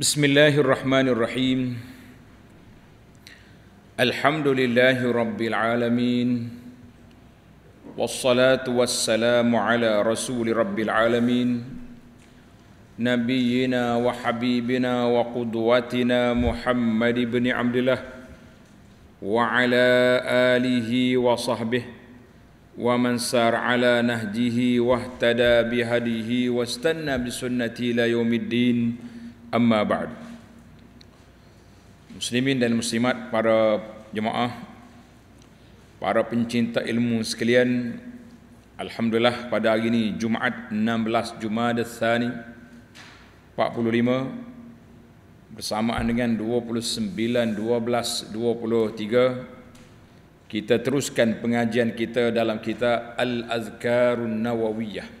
بسم الله الرحمن الرحيم الحمد لله رب العالمين والصلاه والسلام على رسول رب العالمين نبينا وحبيبنا وقدوتنا محمد بن عبد الله وعلى اله وصحبه ومن سار على نهجه واهتدى بهديه واستنى بسنته الى يوم الدين Amma ba'd. Muslimin dan muslimat para jemaah para pencinta ilmu sekalian alhamdulillah pada hari ini Jumaat 16 Jumadah Tsani 45 bersamaan dengan 29 12 23 kita teruskan pengajian kita dalam kitab Al-Azkarun Nawawiyah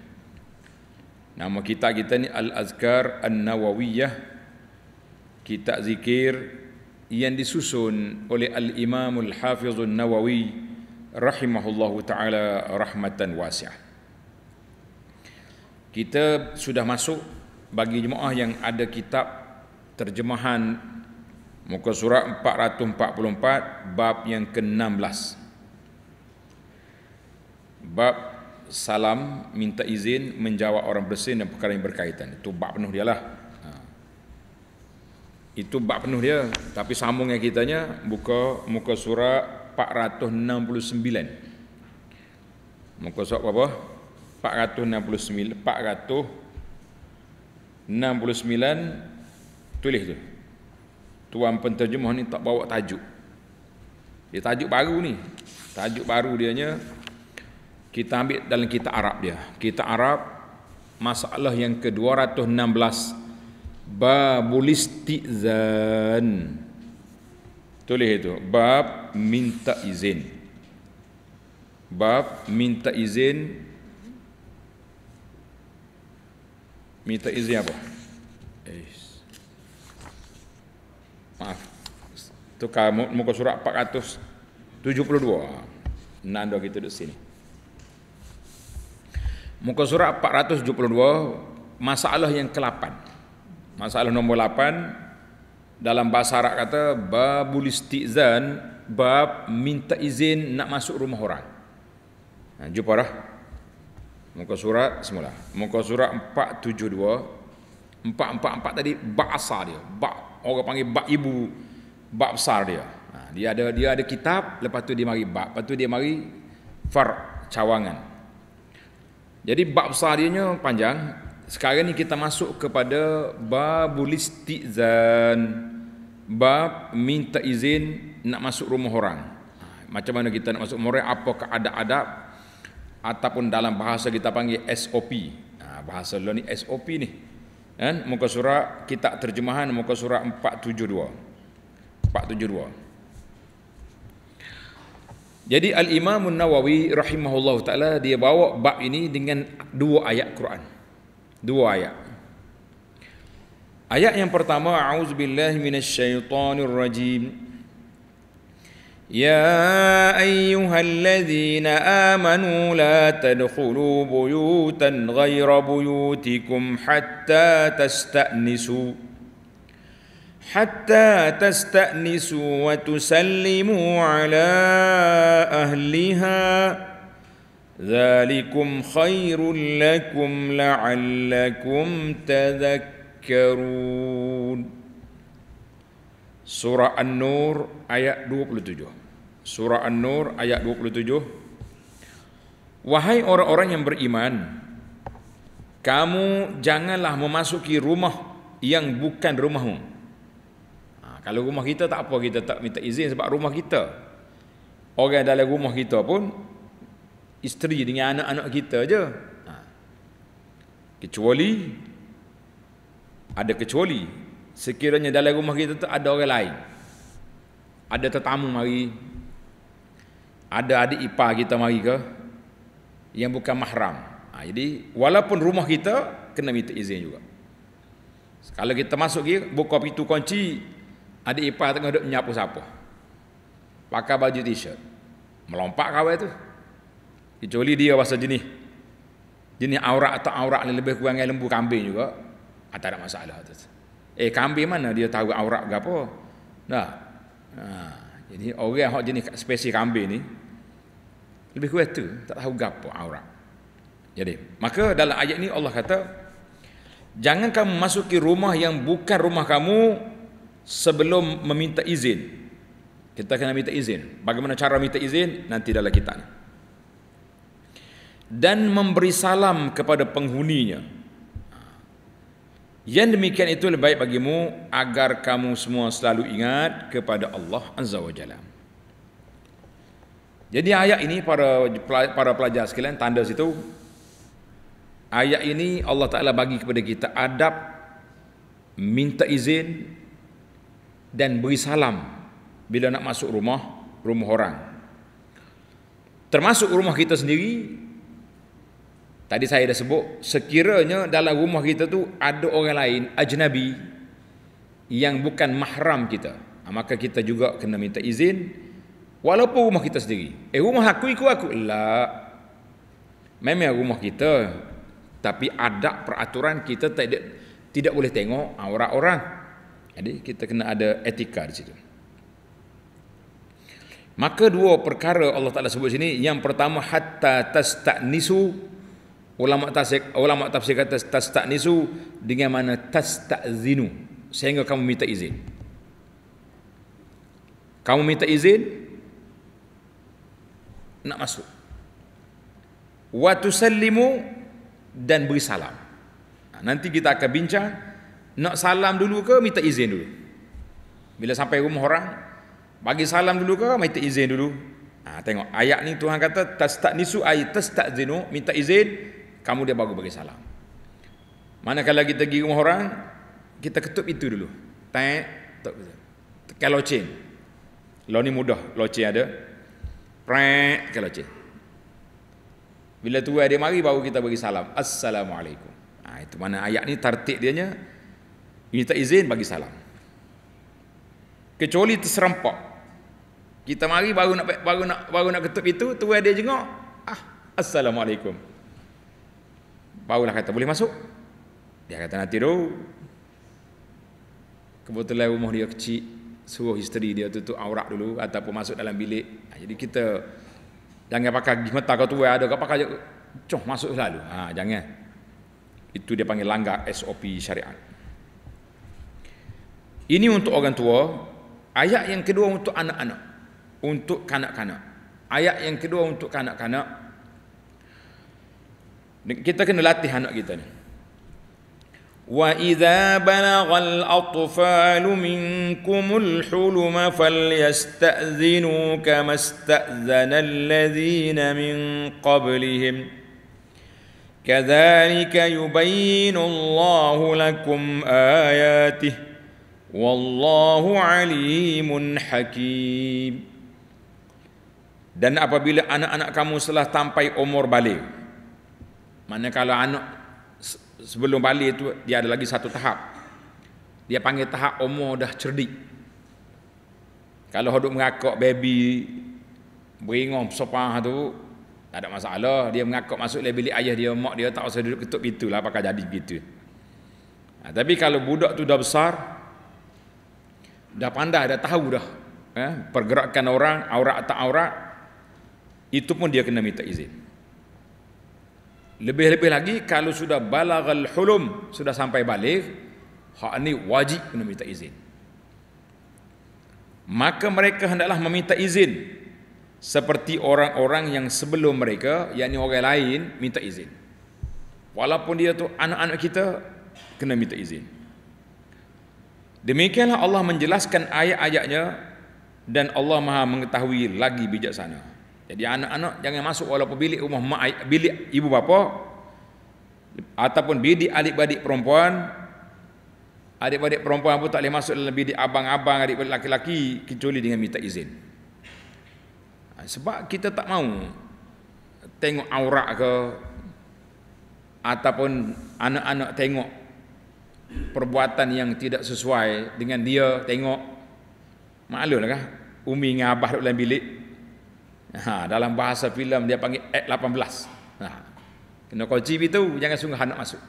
Nama kita kita ni Al-Azkar An-Nawawiyah. kita zikir yang disusun oleh Al-Imam Al-Hafiz An-Nawawi rahimahullah taala rahmatan wasi'ah. Kita sudah masuk bagi jemaah yang ada kitab terjemahan muka surat 444 bab yang ke-16. Bab salam minta izin menjawab orang bersin dan perkara yang berkaitan itu bab penuh dialah ha. itu bab penuh dia tapi sambungnya kitanya buka muka surat 469 muka surat apa 469 469 tulis tu tuan penterjemah ni tak bawa tajuk dia tajuk baru ni tajuk baru dia nya kita ambil dalam kitab Arab dia. Kitab Arab masalah yang ke-216 babul istizan. Tulis itu, bab minta izin. Bab minta izin minta izin apa? Maaf. Tukar muka surat 472. Nanda kita duduk sini. Muka surat 472 masalah yang ke-8. Masalah nombor 8 dalam bahasa Arab kata babul istizan bab minta izin nak masuk rumah orang. Nah, ha, jumpa dah. Muka surat semula. Muka surat 472 444 tadi bab asal dia. Bab orang panggil bab ibu bab besar dia. Ha, dia ada dia ada kitab, lepas tu dia mari bab, lepas tu dia mari far cawangan. Jadi bab besar dia panjang. Sekarang ni kita masuk kepada babul istizan. Bab minta izin nak masuk rumah orang. Macam mana kita nak masuk rumah orang, apa keadaan-adab ataupun dalam bahasa kita panggil SOP. Nah, ha, bahasa lo ni SOP ni. Kan? Muka surat kitab terjemahan muka surat 472. 472. Jadi Al-Imam Nawawi rahimahullah taala dia bawa bab ini dengan dua ayat Quran. Dua ayat. Ayat yang pertama auzubillahi minasyaitonir rajim. Ya ayyuhalladzina amanu la tadkhulu buyutan ghaira buyutikum hatta tasta'nisu. حتى تستأنسوا وتسلموا على أهلها ذلكم خير لكم لعلكم تذكرون سورة النور آية 27 سورة النور آية 27 Wahai orang-orang yang beriman, kamu janganlah memasuki rumah yang bukan rumahmu kalau rumah kita tak apa kita tak minta izin sebab rumah kita. Orang dalam rumah kita pun isteri dengan anak-anak kita je. Ha. Kecuali ada kecuali sekiranya dalam rumah kita tu ada orang lain. Ada tetamu mari. Ada adik ipar kita mari ke yang bukan mahram. Ha, jadi walaupun rumah kita kena minta izin juga. Kalau kita masuk dia buka pintu kunci Adik ipar tengah duduk menyapu sapu. Pakai baju t-shirt. Melompat kawai tu. Kecuali dia bahasa jenis. Jenis aurat atau aurat ni lebih kurang lembu kambing juga. Ah, tak ada masalah tu. Eh kambing mana dia tahu aurat ke apa? Nah. Ha. Ah, jadi orang hok jenis spesies kambing ni lebih kurang tu tak tahu gapo aurat. Jadi maka dalam ayat ni Allah kata jangan kamu masuki rumah yang bukan rumah kamu sebelum meminta izin kita kena minta izin bagaimana cara minta izin nanti dalam kita dan memberi salam kepada penghuninya yang demikian itu lebih baik bagimu agar kamu semua selalu ingat kepada Allah Azza wa Jalla jadi ayat ini para para pelajar sekalian tanda situ ayat ini Allah Taala bagi kepada kita adab minta izin dan beri salam bila nak masuk rumah rumah orang. Termasuk rumah kita sendiri. Tadi saya dah sebut sekiranya dalam rumah kita tu ada orang lain ajnabi yang bukan mahram kita. Ha, maka kita juga kena minta izin walaupun rumah kita sendiri. Eh rumah aku ikut aku. Lah. Memang rumah kita tapi ada peraturan kita tidak tidak boleh tengok ha, orang-orang. Jadi kita kena ada etika di situ. Maka dua perkara Allah Taala sebut sini, yang pertama hatta tastanisu ulama tafsir ulama tafsir kata tastanisu dengan mana tastazinu sehingga kamu minta izin. Kamu minta izin nak masuk. Wa tusallimu dan beri salam. Nanti kita akan bincang nak salam dulu ke minta izin dulu? Bila sampai rumah orang, bagi salam dulu ke minta izin dulu? Ha, tengok ayat ni Tuhan kata tak nisu ay tak zinu minta izin kamu dia baru bagi salam. Manakala kita pergi rumah orang kita ketuk itu dulu. Tak tak kalau cin. Lo ni mudah, lo ada. Prek kalau cin. Bila tu dia mari baru kita bagi salam. Assalamualaikum. Ha, itu mana ayat ni tartik dia nya minta izin bagi salam kecuali terserempak kita mari baru nak baru nak baru nak ketuk itu tu dia jenguk ah assalamualaikum Baulah kata boleh masuk dia kata nanti tu kebetulan rumah dia kecil suruh isteri dia tutup aurat dulu ataupun masuk dalam bilik jadi kita jangan pakai gigi mata kau tua ada kau pakai cuh masuk selalu ha, jangan itu dia panggil langgar SOP syariat ini untuk orang tua. Ayat yang kedua untuk anak-anak. Untuk kanak-kanak. Ayat yang kedua untuk kanak-kanak. Kita kena latih anak kita ni. Wa idza balagha al-atfalu minkum al-huluma falyasta'zinu kama sta'zana alladhina min qablihim kadhalika yubayyinu Allahu lakum ayatihi wallahu alimun hakim dan apabila anak-anak kamu telah sampai umur balik mana kalau anak sebelum balik itu dia ada lagi satu tahap dia panggil tahap umur dah cerdik kalau hodok mengakak baby beringong sopah tu tak ada masalah dia mengakak masuk dalam bilik ayah dia mak dia tak usah duduk ketuk pintu lah apakah jadi begitu ha, tapi kalau budak tu dah besar dah pandai, dah tahu dah eh, pergerakan orang, aurat tak aurat itu pun dia kena minta izin lebih-lebih lagi kalau sudah balagal hulum sudah sampai balik hak ini wajib kena minta izin maka mereka hendaklah meminta izin seperti orang-orang yang sebelum mereka yakni orang lain minta izin walaupun dia tu anak-anak kita kena minta izin Demikianlah Allah menjelaskan ayat-ayatnya dan Allah Maha mengetahui lagi bijaksana. Jadi anak-anak jangan masuk walaupun bilik rumah mak bilik ibu bapa ataupun bidik adik-adik perempuan adik-adik perempuan pun tak boleh masuk dalam bidik abang-abang adik-adik laki-laki kecuali dengan minta izin. Ha, sebab kita tak mau tengok aurat ke ataupun anak-anak tengok perbuatan yang tidak sesuai dengan dia tengok maklumlah kah umi dengan abah dalam bilik ha dalam bahasa filem dia panggil act 18 ha kena kunci itu jangan sungguh nak masuk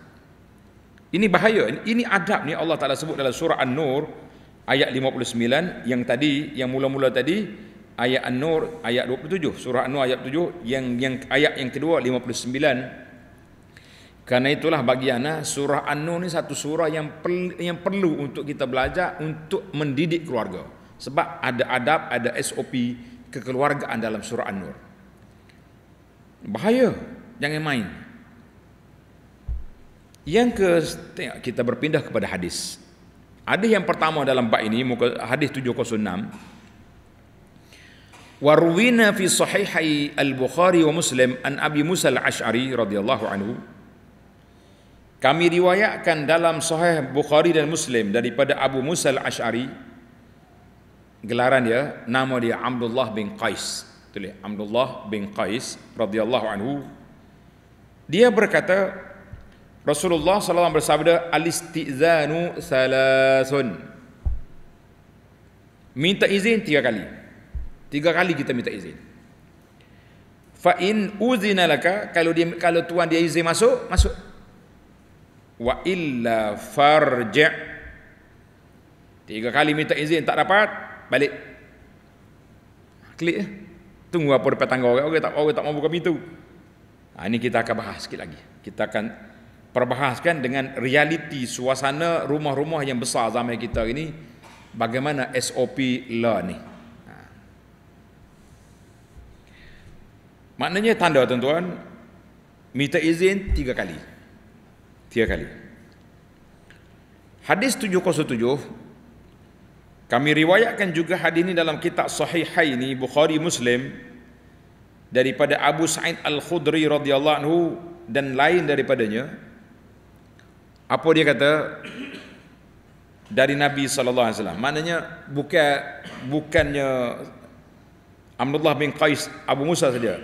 ini bahaya ini adab ni Allah Taala sebut dalam surah An-Nur ayat 59 yang tadi yang mula-mula tadi ayat An-Nur ayat 27 surah An-Nur ayat 7 yang yang ayat yang kedua 59 Karena itulah bagi ana surah An-Nur ni satu surah yang per, yang perlu untuk kita belajar untuk mendidik keluarga. Sebab ada adab, ada SOP kekeluargaan dalam surah An-Nur. Bahaya, jangan main. Yang ke kita berpindah kepada hadis. Hadis yang pertama dalam bab ini muka hadis 706. Warwina fi sahihai al-Bukhari wa Muslim an Abi Musa al-Ash'ari radhiyallahu anhu kami riwayatkan dalam Sahih Bukhari dan Muslim daripada Abu Musa Al-Ash'ari gelaran dia nama dia Abdullah bin Qais. Tulis Abdullah bin Qais radhiyallahu anhu. Dia berkata Rasulullah SAW bersabda al-istizanu salasun. Minta izin tiga kali. Tiga kali kita minta izin. Fain uzinalaka. kalau dia kalau tuan dia izin masuk, masuk wa illa farji' tiga kali minta izin tak dapat balik klik eh? tunggu apa depan tangga orang orang tak orang tak mau buka pintu ha, ini kita akan bahas sikit lagi kita akan perbahaskan dengan realiti suasana rumah-rumah yang besar zaman kita ini bagaimana SOP law ni ha. maknanya tanda tuan-tuan minta izin tiga kali tiga kali. Hadis 707 kami riwayatkan juga hadis ini dalam kitab ini Bukhari Muslim daripada Abu Sa'id Al-Khudri radhiyallahu anhu dan lain daripadanya. Apa dia kata? dari Nabi saw. alaihi wasallam. Maknanya bukan bukannya Amrullah bin Qais Abu Musa saja.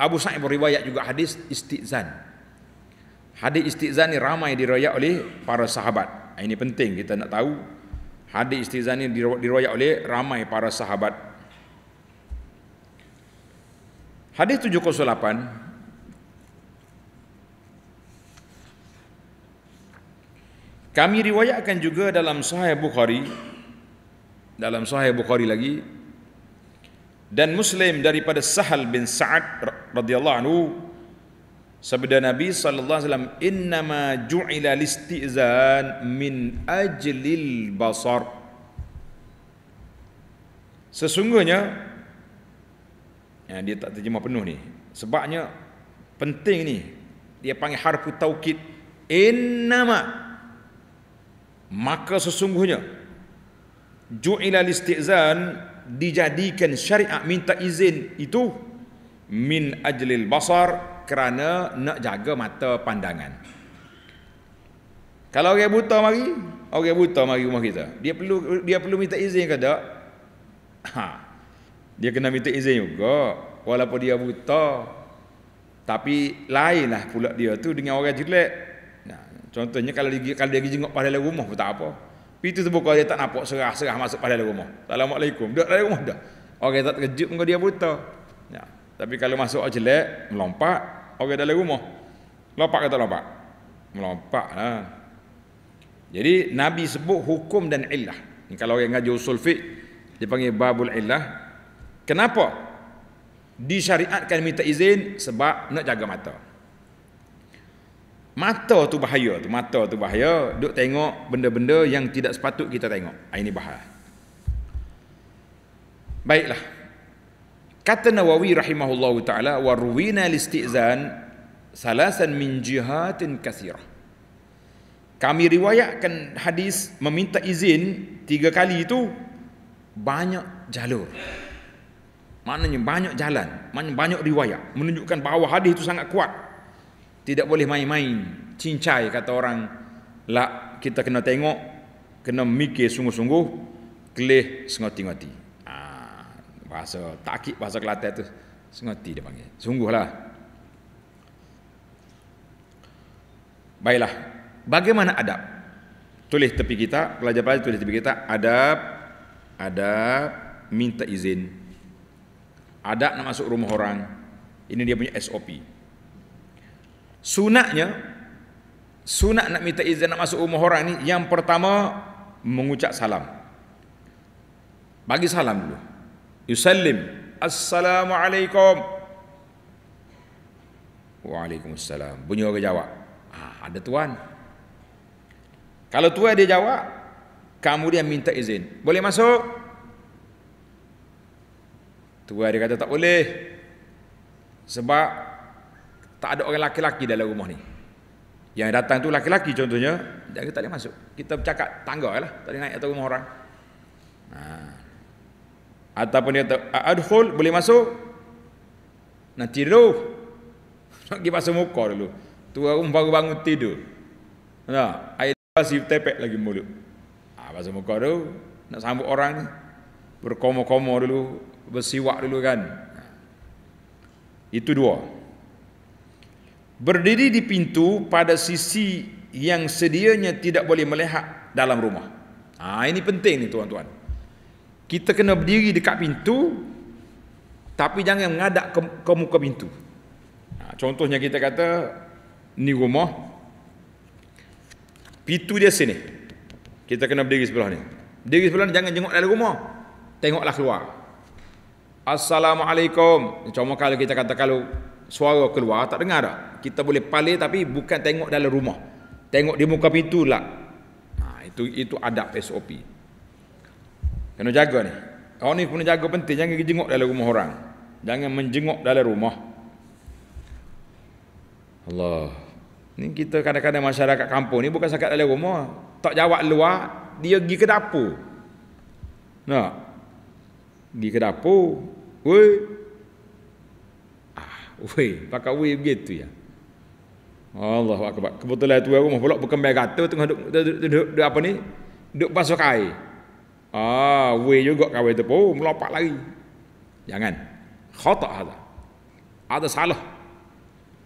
Abu Sa'id beriwayat juga hadis istizan. Hadis istiqza ni ramai diriwayat oleh para sahabat. Ah, ini penting kita nak tahu. Hadis istiqza ni diriwayat oleh ramai para sahabat. Hadis 708 Kami riwayatkan juga dalam Sahih Bukhari dalam Sahih Bukhari lagi dan Muslim daripada Sahal bin Sa'ad radhiyallahu anhu Sabda Nabi sallallahu alaihi wasallam, "Innama ju'ila listizan min ajlil basar." Sesungguhnya ya, dia tak terjemah penuh ni. Sebabnya penting ni. Dia panggil harfu taukid innama maka sesungguhnya ju'ila listizan dijadikan syariat minta izin itu min ajlil basar kerana nak jaga mata pandangan. Kalau orang buta mari, orang buta mari rumah kita. Dia perlu dia perlu minta izin ke tak? Ha. Dia kena minta izin juga walaupun dia buta. Tapi lainlah pula dia tu dengan orang jelek. Nah, contohnya kalau dia kalau dia pergi jenguk pada rumah pun tak apa. Pintu terbuka dia tak nampak serah-serah masuk pada rumah. Assalamualaikum. Dak dalam rumah dah. Orang tak terkejut muka dia buta. Tapi kalau masuk jelek, melompat orang dalam rumah. Lompat kata lompat. Melompat lah. Jadi Nabi sebut hukum dan illah. Ini kalau orang ngaji usul fiqh dipanggil babul illah. Kenapa? Disyariatkan minta izin sebab nak jaga mata. Mata tu bahaya tu, mata tu bahaya duk tengok benda-benda yang tidak sepatut kita tengok. Ha, ini bahaya. Baiklah. Kata Nawawi rahimahullahu taala wa ruwina listizan salasan min jihatin kathira. Kami riwayatkan hadis meminta izin tiga kali itu banyak jalur. Maknanya banyak jalan, maknanya banyak riwayat menunjukkan bahawa hadis itu sangat kuat. Tidak boleh main-main, cincai kata orang. Lah kita kena tengok, kena mikir sungguh-sungguh, kelih sengoti-ngoti bahasa takik bahasa kelate tu sengati dia panggil sungguhlah baiklah bagaimana adab tulis tepi kita pelajar-pelajar tulis tepi kita adab adab minta izin adab nak masuk rumah orang ini dia punya SOP sunatnya sunat nak minta izin nak masuk rumah orang ni yang pertama mengucap salam bagi salam dulu yusallim assalamualaikum waalaikumsalam bunyi orang jawab ah, ada tuan kalau tuan dia jawab kamu dia minta izin boleh masuk tuan dia kata tak boleh sebab tak ada orang laki-laki dalam rumah ni yang datang tu laki-laki contohnya dia kata tak boleh masuk kita bercakap tangga lah tak boleh naik atas rumah orang ha ataupun dia kata adkhul boleh masuk nanti dulu nak pergi basuh muka dulu tu baru bangun tidur nah air basi tepek lagi mulut ah ha, basuh muka dulu nak sambut orang ni berkomo-komo dulu bersiwak dulu kan itu dua berdiri di pintu pada sisi yang sedianya tidak boleh melihat dalam rumah ah ha, ini penting ni tuan-tuan kita kena berdiri dekat pintu tapi jangan mengadap ke, ke muka pintu ha, contohnya kita kata ni rumah pintu dia sini kita kena berdiri sebelah ni berdiri sebelah ni jangan jenguk dalam rumah tengoklah keluar Assalamualaikum cuma kalau kita kata kalau suara keluar tak dengar tak kita boleh palih tapi bukan tengok dalam rumah tengok di muka pintu lah ha, itu itu adab SOP Kena jaga ni. Orang ni kena jaga penting. Jangan pergi jenguk dalam rumah orang. Jangan menjenguk dalam rumah. Allah. Ni kita kadang-kadang masyarakat kampung ni bukan sakat dalam rumah. Tak jawab luar, dia pergi ke dapur. Nak? Pergi ke dapur. Weh. Ah, weh. Pakai weh begitu ya. Allah Akbar. Kebetulan tu aku rumah pula berkembang kata tengah duduk, apa ni? Duduk pasok air. Ah, we juga kawin tepu, oh, melompat lagi. Jangan. Khotak ada. Ada salah.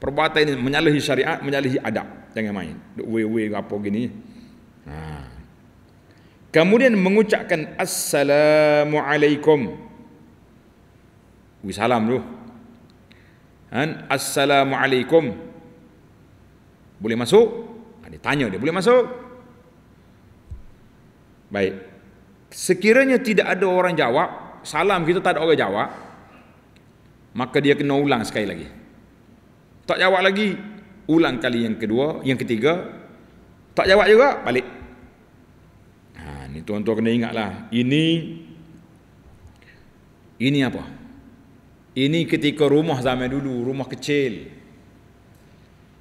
Perbuatan ini menyalahi syariat, menyalahi adab. Jangan main. We we apa gini. Ha. Kemudian mengucapkan assalamualaikum. Wi salam tu. Kan assalamualaikum. Boleh masuk? Ha, dia tanya dia boleh masuk? Baik. Sekiranya tidak ada orang jawab, salam kita tak ada orang jawab, maka dia kena ulang sekali lagi. Tak jawab lagi, ulang kali yang kedua, yang ketiga, tak jawab juga, balik. Ha, ini tuan-tuan kena ingat lah ini, ini apa? Ini ketika rumah zaman dulu, rumah kecil.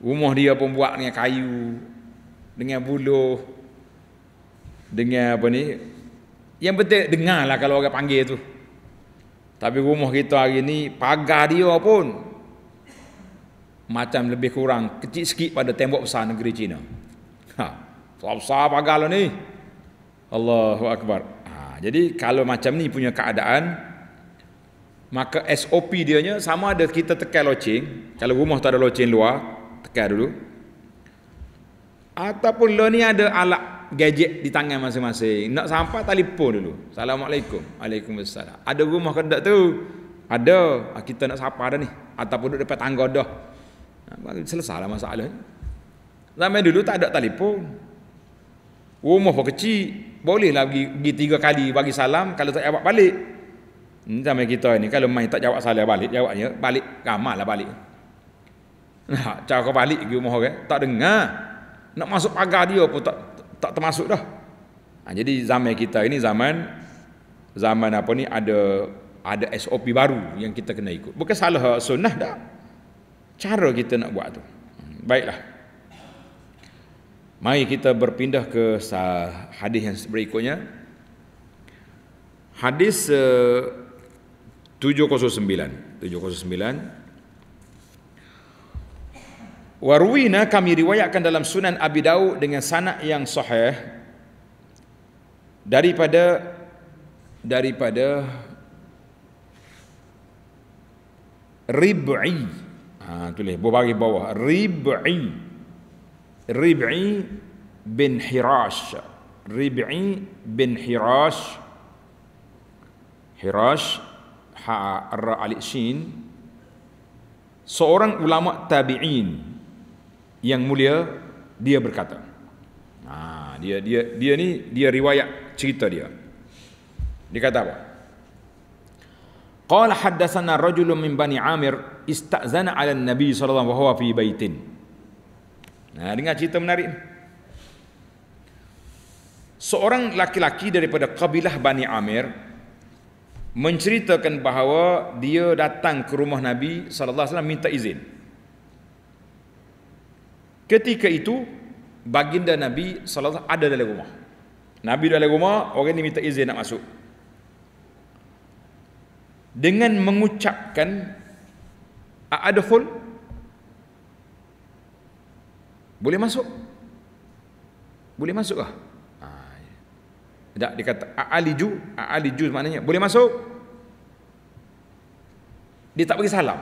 Rumah dia pun buat dengan kayu, dengan buluh, dengan apa ni, yang penting lah kalau orang panggil tu. Tapi rumah kita hari ni pagar dia pun macam lebih kurang kecil sikit pada tembok besar negeri Cina. Ha, besar-besar pagar lah ni. Allahu Akbar. Ha, jadi kalau macam ni punya keadaan, maka SOP dia nya sama ada kita tekan loceng, kalau rumah tak ada loceng luar, tekan dulu. Ataupun lo ni ada alat gadget di tangan masing-masing. Nak sampai telefon dulu. Assalamualaikum. Waalaikumsalam. Ada rumah ke tu? Ada. Ah, kita nak sapa dah ni. Ataupun duduk depan tangga dah. Ah, Selesai lah masalah. Zaman dulu tak ada telefon. Rumah pun kecil. Bolehlah pergi, pergi tiga kali bagi salam kalau tak jawab balik. Zaman hmm, kita ni kalau main tak jawab salam balik, jawabnya balik. Ramal lah balik. Nah, cara kau balik ke rumah kan? Tak dengar. Nak masuk pagar dia pun tak, tak termasuk dah. Ha, jadi zaman kita ini zaman zaman apa ni ada ada SOP baru yang kita kena ikut. Bukan salah sunnah dah. Cara kita nak buat tu. Hmm, baiklah. Mari kita berpindah ke hadis yang berikutnya. Hadis uh, 709. 709. Warwina kami riwayatkan dalam Sunan Abi Daud dengan sanak yang sahih daripada daripada Rib'i. Ha tulis bagi bawah Rib'i. Rib'i bin Hirash. Rib'i bin Hirash. Hirash ha ra shin. Seorang ulama tabi'in yang mulia dia berkata ha, dia dia dia ni dia riwayat cerita dia dia kata apa qala haddatsana rajulun min bani amir istazana 'ala an-nabi sallallahu alaihi wasallam wa huwa fi baitin nah dengar cerita menarik seorang laki-laki daripada kabilah bani amir menceritakan bahawa dia datang ke rumah nabi sallallahu alaihi wasallam minta izin Ketika itu baginda Nabi sallallahu alaihi wasallam ada dalam rumah. Nabi dalam rumah, orang ni minta izin nak masuk. Dengan mengucapkan a'adkhul boleh masuk? Boleh masuk ah. Ya. Tak dikata a'aliju, a'aliju maknanya boleh masuk. Dia tak bagi salam.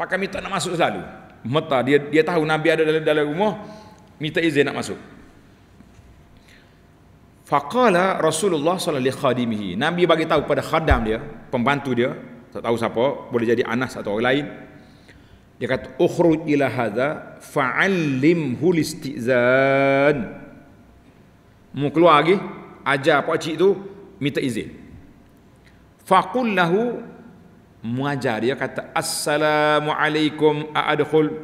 Pakai minta nak masuk selalu. Mata dia dia tahu Nabi ada dalam dalam rumah minta izin nak masuk. Faqala Rasulullah sallallahu alaihi khadimihi. Nabi bagi tahu pada khadam dia, pembantu dia, tak tahu siapa, boleh jadi Anas atau orang lain. Dia kata, "Ukhruj ila hadza fa'allimhu listizan." Mu keluar lagi, ajar pak cik tu minta izin. Faqul lahu mengajar dia kata assalamualaikum aadkhul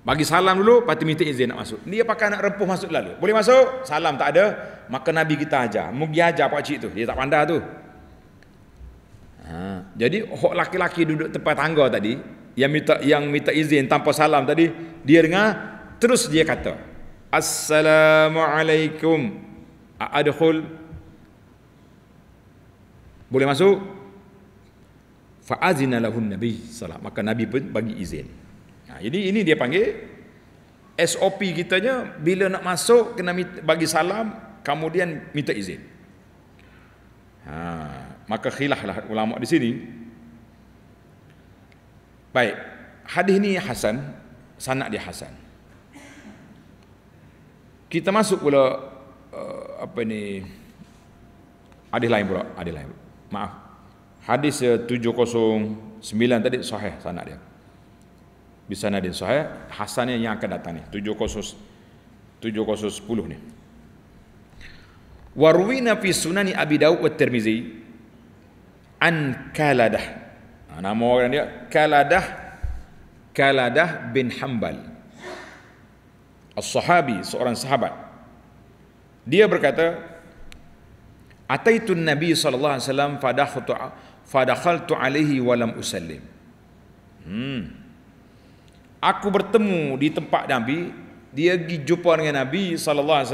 bagi salam dulu patut minta izin nak masuk dia pakai nak rempuh masuk lalu boleh masuk salam tak ada maka nabi kita ajar mugi ajar pak cik tu dia tak pandai tu ha. jadi hok laki-laki duduk tempat tangga tadi yang minta yang minta izin tanpa salam tadi dia dengar terus dia kata assalamualaikum aadkhul boleh masuk Fa'azina lahun Nabi salat. Maka Nabi pun bagi izin. Ha, jadi ini dia panggil SOP kitanya bila nak masuk kena bagi salam kemudian minta izin. Ha, maka khilaflah ulama di sini. Baik, hadis ni hasan, sanak dia hasan. Kita masuk pula uh, apa ni? Hadis lain pula, hadis lain. Maaf, Hadis 709 tadi sahih sanad dia. Di sana dia sahih, hasannya yang akan datang ni 70 7010 ni. Warwina fi sunani Abi Dawud wa Tirmizi an Kaladah. Ha, nama orang dia Kaladah Kaladah bin Hambal. As-sahabi, seorang sahabat. Dia berkata, Ataitu Nabi sallallahu alaihi wasallam fadakhtu fadakhaltu alaihi walam usallim hmm. aku bertemu di tempat Nabi dia pergi jumpa dengan Nabi SAW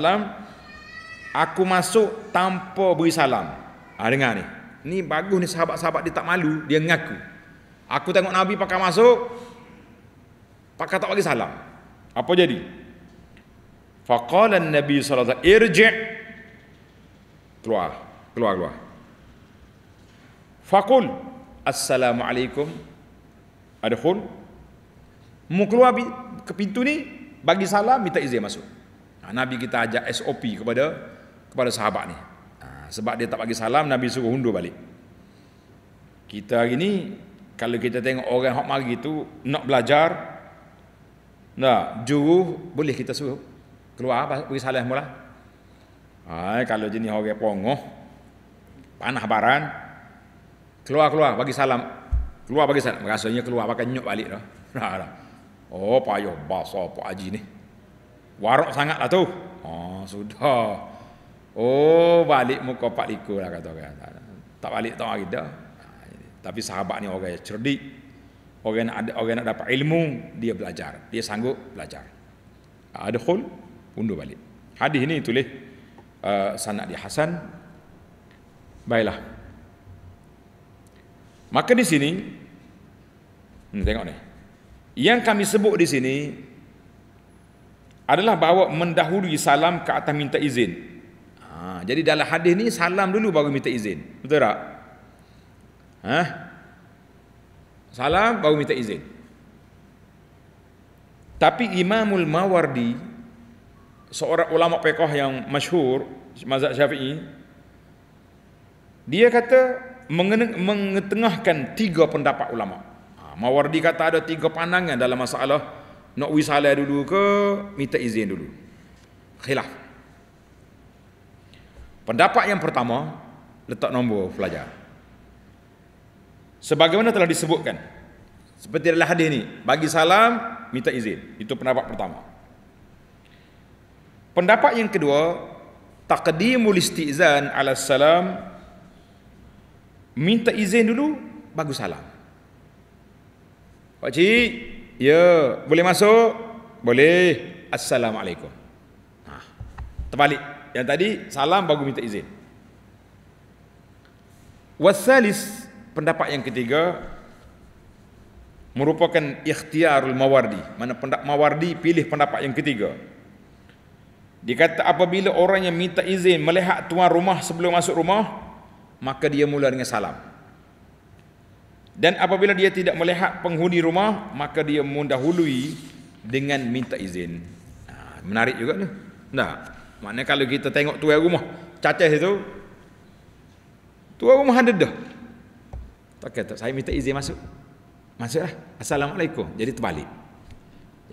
aku masuk tanpa beri salam ha, dengar ni ni bagus ni sahabat-sahabat dia tak malu dia ngaku aku tengok Nabi pakai masuk pakai tak bagi salam apa jadi faqala an-nabi sallallahu alaihi wasallam irji' keluar keluar keluar Fakul Assalamualaikum Ada khul Mu keluar ke pintu ni Bagi salam minta izin masuk ha, Nabi kita ajak SOP kepada Kepada sahabat ni ha, Sebab dia tak bagi salam Nabi suruh undur balik Kita hari ni Kalau kita tengok orang yang mari tu Nak belajar Nah, juru boleh kita suruh keluar bagi salam mula. Ha, kalau jenis orang pongoh panah barang Keluar-keluar bagi salam. Keluar bagi salam. Rasanya keluar pakai nyok balik dah. Nah, nah. Oh payuh basa Pak Haji ni. Warak sangatlah tu. Oh sudah. Oh balik muka Pak Liku lah kata orang. Tak, tak balik tak lagi ah, Tapi sahabat ni orang yang cerdik. Orang nak, ada orang nak dapat ilmu, dia belajar. Dia sanggup belajar. Ah, ada khul, undur balik. Hadis ni tulis uh, sanak di Hasan. Baiklah. Maka di sini hmm, tengok ni. Yang kami sebut di sini adalah bahawa mendahului salam ke atas minta izin. Ha, jadi dalam hadis ni salam dulu baru minta izin. Betul tak? Ha? Salam baru minta izin. Tapi Imamul Mawardi seorang ulama fiqh yang masyhur mazhab Syafi'i dia kata mengetengahkan tiga pendapat ulama. Ha, Mawardi kata ada tiga pandangan dalam masalah nak wisala dulu ke minta izin dulu. Khilaf. Pendapat yang pertama letak nombor pelajar. Sebagaimana telah disebutkan seperti dalam hadis ini bagi salam minta izin. Itu pendapat pertama. Pendapat yang kedua, taqdimul istizan ala salam minta izin dulu bagu salam pak cik ya boleh masuk boleh assalamualaikum nah ha, terbalik yang tadi salam bagu minta izin wasalis pendapat yang ketiga merupakan ikhtiarul mawardi mana pendapat mawardi pilih pendapat yang ketiga dikata apabila orang yang minta izin melihat tuan rumah sebelum masuk rumah maka dia mula dengan salam. Dan apabila dia tidak melihat penghuni rumah, maka dia mendahului dengan minta izin. Ha, menarik juga tu. Nah, maknanya kalau kita tengok tuan rumah, cacah itu, tuan rumah ada dah. Tak kata, saya minta izin masuk. Masuklah. Assalamualaikum. Jadi terbalik.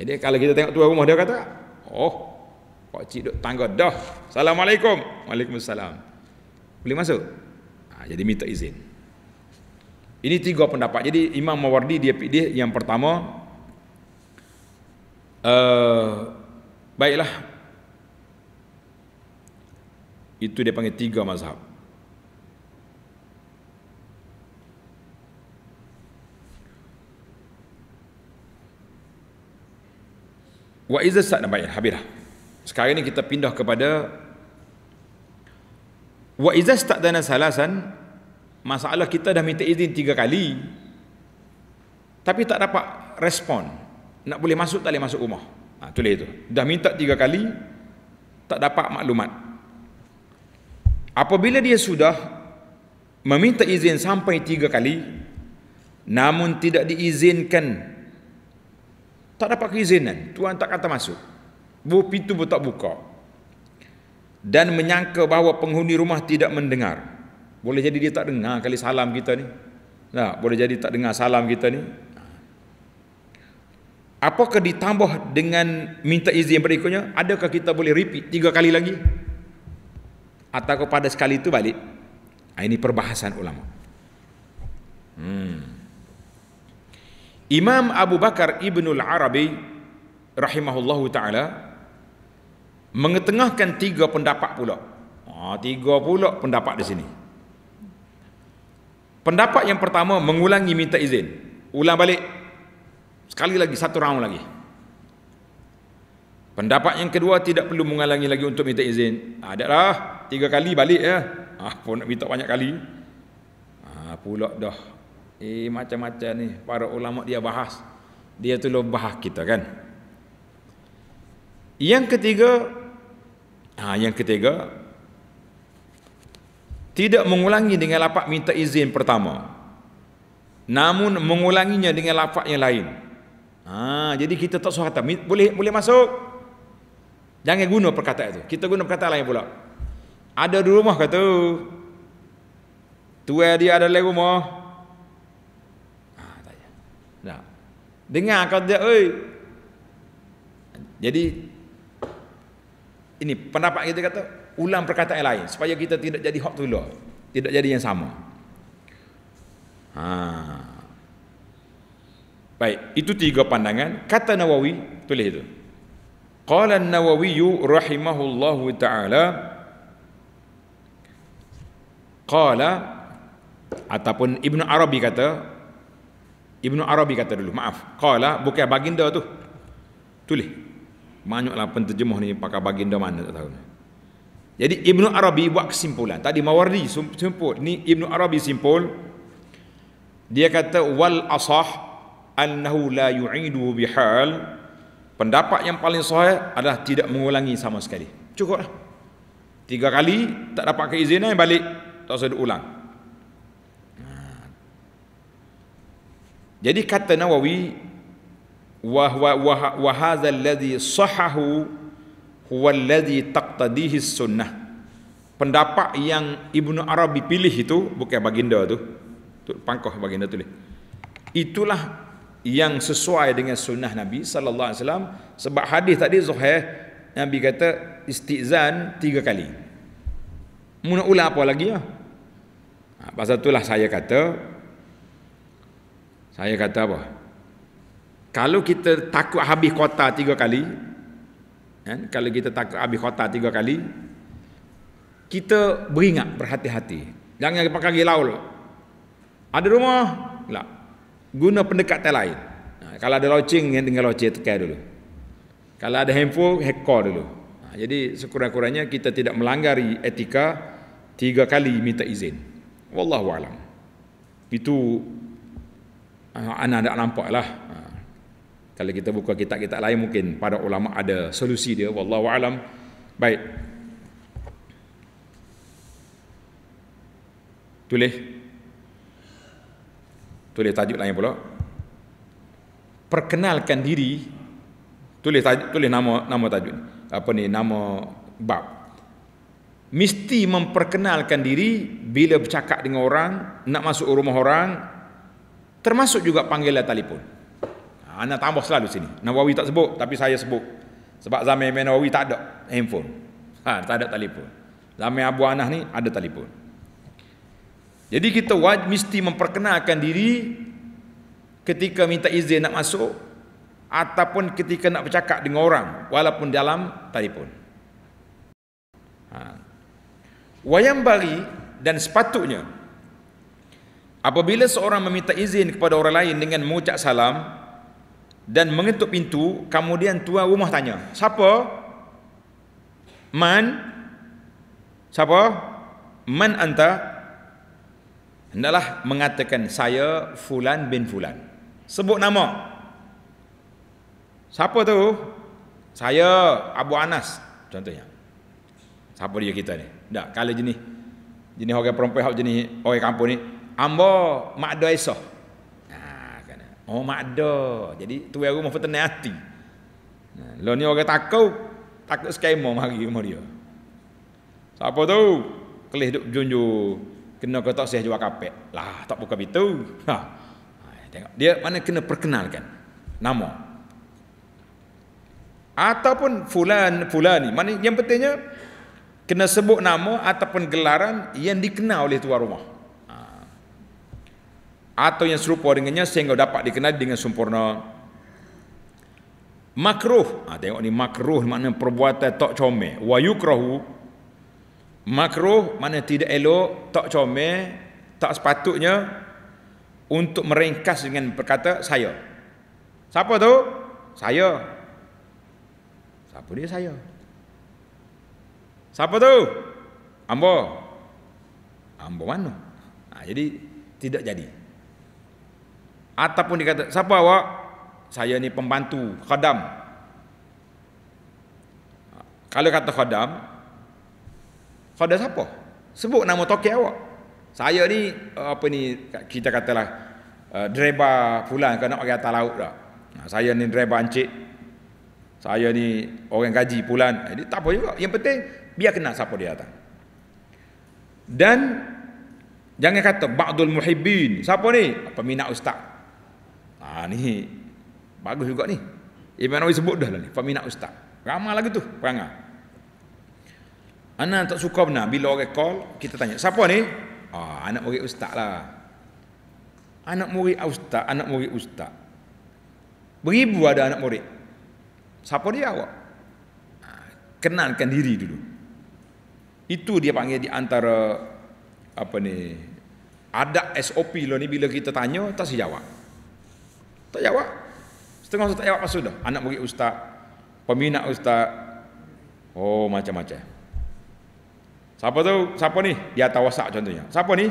Jadi kalau kita tengok tuan rumah dia kata, "Oh, pak cik duk tangga dah. Assalamualaikum. Waalaikumsalam." Boleh masuk? Ha, jadi minta izin. Ini tiga pendapat. Jadi Imam Mawardi dia pilih yang pertama. Uh, baiklah. Itu dia panggil tiga mazhab. Wa iza sa'na baik. Habislah. Sekarang ini kita pindah kepada Wa iza stadana salasan masalah kita dah minta izin tiga kali tapi tak dapat respon. Nak boleh masuk tak boleh masuk rumah. Ha, tulis itu. Dah minta tiga kali tak dapat maklumat. Apabila dia sudah meminta izin sampai tiga kali namun tidak diizinkan tak dapat keizinan. Tuan tak kata masuk. Bu pintu pun tak buka dan menyangka bahawa penghuni rumah tidak mendengar. Boleh jadi dia tak dengar kali salam kita ni. Tak, boleh jadi tak dengar salam kita ni. Apakah ditambah dengan minta izin yang berikutnya, adakah kita boleh repeat tiga kali lagi? Atau kepada sekali itu balik? Ah, ini perbahasan ulama. Hmm. Imam Abu Bakar Ibnul Arabi rahimahullahu ta'ala mengetengahkan tiga pendapat pula. Ha, tiga pula pendapat di sini. Pendapat yang pertama mengulangi minta izin. Ulang balik. Sekali lagi, satu round lagi. Pendapat yang kedua tidak perlu mengulangi lagi untuk minta izin. Ha, ada lah Tiga kali balik ya. Ha, pun nak minta banyak kali. Ha, pula dah. Eh macam-macam ni. Para ulama dia bahas. Dia tu lo bahas kita kan. Yang ketiga Ha, yang ketiga, tidak mengulangi dengan lapak minta izin pertama. Namun mengulanginya dengan lapak yang lain. Ha, jadi kita tak suruh kata, boleh boleh masuk. Jangan guna perkataan itu. Kita guna perkataan lain pula. Ada di rumah kata, tua dia ada di mah. Ha, tak. Nah. Dengar kata dia, oi. Jadi ini pendapat kita kata ulang perkataan lain supaya kita tidak jadi hak tulah tidak jadi yang sama ha baik itu tiga pandangan kata Nawawi tulis itu qala an-nawawi rahimahullahu taala qala ataupun ibnu Arabi kata ibnu Arabi kata dulu maaf qala bukan baginda tu tulis Manyuklah penterjemah ni pakai baginda mana tak tahu. Jadi Ibnu Arabi buat kesimpulan. Tadi Mawardi sempur. Ni Ibnu Arabi simpul. Dia kata wal asah annahu la yu'idu bihal. Pendapat yang paling sahih adalah tidak mengulangi sama sekali. Cukuplah. Tiga kali tak dapat keizinan balik tak usah diulang. Jadi kata Nawawi wahaza alladhi sahahu huwa alladhi taqtadihi sunnah pendapat yang Ibnu Arabi pilih itu bukan baginda tu tu pangkah baginda tulis itulah yang sesuai dengan sunnah Nabi sallallahu alaihi wasallam sebab hadis tadi Zuhair Nabi kata istizan tiga kali mu nak ulang apa lagi ya ha, pasal itulah saya kata saya kata apa kalau kita takut habis kota tiga kali, kan? kalau kita takut habis kota tiga kali, kita beringat, berhati-hati. Jangan pakai gila Ada rumah? Tak. Guna pendekatan lain. Ha, kalau ada loceng, tinggal loceng tekan dulu. Kalau ada handphone, hack call dulu. Ha, jadi sekurang-kurangnya kita tidak melanggari etika tiga kali minta izin. Wallahu alam. Itu ha, anak-anak nampaklah. Ha, kalau kita buka kitab-kitab lain mungkin pada ulama ada solusi dia wallahu alam. Baik. Tulis. Tulis tajuk lain pula. Perkenalkan diri. Tulis tajuk, tulis nama nama tajuk. Apa ni nama bab? Mesti memperkenalkan diri bila bercakap dengan orang, nak masuk rumah orang, termasuk juga panggilan telefon. Ana tambah selalu sini. Nawawi tak sebut tapi saya sebut. Sebab zaman Imam Nawawi tak ada handphone. Ha, tak ada telefon. Zaman Abu Anah ni ada telefon. Jadi kita wajib mesti memperkenalkan diri ketika minta izin nak masuk ataupun ketika nak bercakap dengan orang walaupun dalam telefon. Ha. Wayam bari dan sepatutnya apabila seorang meminta izin kepada orang lain dengan mengucap salam, dan mengetuk pintu kemudian tuan rumah tanya siapa man siapa man anta hendaklah mengatakan saya fulan bin fulan sebut nama siapa tu saya Abu Anas contohnya siapa dia kita ni tak kalau jenis jenis orang perempuan jenis orang kampung ni Amba Ma'da Aisyah Oh mak ada. Jadi tu yang rumah fitnah hati. Nah, lo ni orang takut. Takut skema mari rumah dia. Siapa tu? Kelih duk junju. Kena kata saya jual kapek. Lah tak buka pintu. Ha. Tengok. Dia mana kena perkenalkan. Nama. Ataupun fulan fulani. Mana yang pentingnya kena sebut nama ataupun gelaran yang dikenal oleh tuan rumah atau yang serupa dengannya sehingga dapat dikenali dengan sempurna makruh ha, tengok ni makruh makna perbuatan tak comel wa yukrahu makruh makna tidak elok tak comel tak sepatutnya untuk meringkas dengan perkata saya siapa tu saya siapa dia saya siapa tu ambo ambo mana ha, jadi tidak jadi ataupun dikata siapa awak saya ni pembantu khadam kalau kata khadam khadam siapa sebut nama tokek awak saya ni eh, apa ni kita katalah uh, eh, dreba pulang ke nak pergi atas laut dah saya ni dreba encik saya ni orang gaji pulang jadi eh, tak apa juga yang penting biar kenal siapa dia datang dan jangan kata ba'dul muhibbin siapa ni peminat ustaz Ah, ni bagus juga ni. Imam Nawawi sebut dah lah ni, Faminak Ustaz. Ramah lagi tu, perangah. Anak tak suka benar, bila orang call, kita tanya, siapa ni? Ah, anak murid Ustaz lah. Anak murid Ustaz, anak murid Ustaz. Beribu ada anak murid. Siapa dia awak? Ah, kenalkan diri dulu. Itu dia panggil di antara apa ni Ada SOP lo ni bila kita tanya tak sejawab. jawab. Tak jawab. Setengah tu tak jawab pasal dah. Anak murid ustaz, peminat ustaz. Oh, macam-macam. Siapa tu? Siapa ni? Dia tahu WhatsApp contohnya. Siapa ni?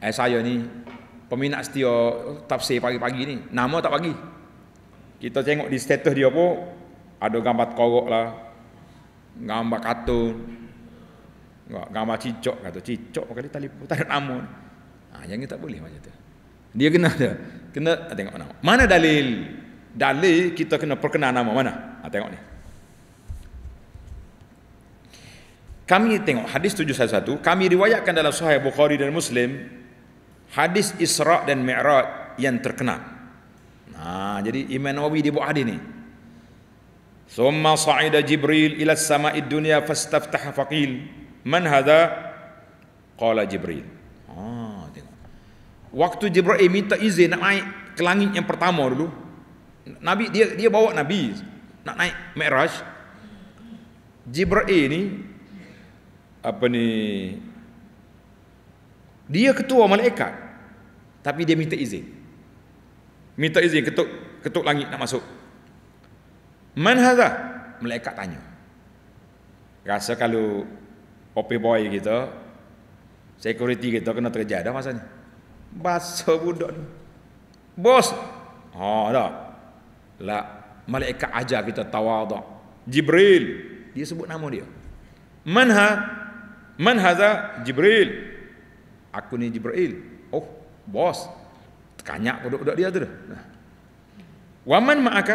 Eh saya ni peminat setia oh, tafsir pagi-pagi ni. Nama tak bagi. Kita tengok di status dia pun ada gambar korok lah. Gambar katun. Gambar cicok kata cicok kali telefon tak ada nama. Ah yang ni tak boleh macam tu. Dia kena ada. Kena ah, tengok nama. Mana dalil? Dalil kita kena perkenal nama mana? Ha, tengok ni. Kami tengok hadis 711. Kami riwayatkan dalam Sahih Bukhari dan Muslim hadis Isra dan Mi'raj yang terkenal. Nah, ha, jadi Imam Nawawi dia buat hadis ni. Summa sa'ida Jibril ila as-sama'id dunya fastaftaha faqil man hadha? Qala Jibril waktu Jibril minta izin nak naik ke langit yang pertama dulu Nabi dia dia bawa Nabi nak naik Mi'raj Jibril ni apa ni dia ketua malaikat tapi dia minta izin minta izin ketuk ketuk langit nak masuk man hadha malaikat tanya rasa kalau popi boy kita security kita kena terjadah masa ni Basa budak tu. Bos. Ha dah. Lah malaikat ajar kita tawaduk. Jibril, dia sebut nama dia. Manha, ha? Man haza Jibril? Aku ni Jibril. Oh, bos. Kanyak budak-budak dia tu dah. Wa man ma'aka?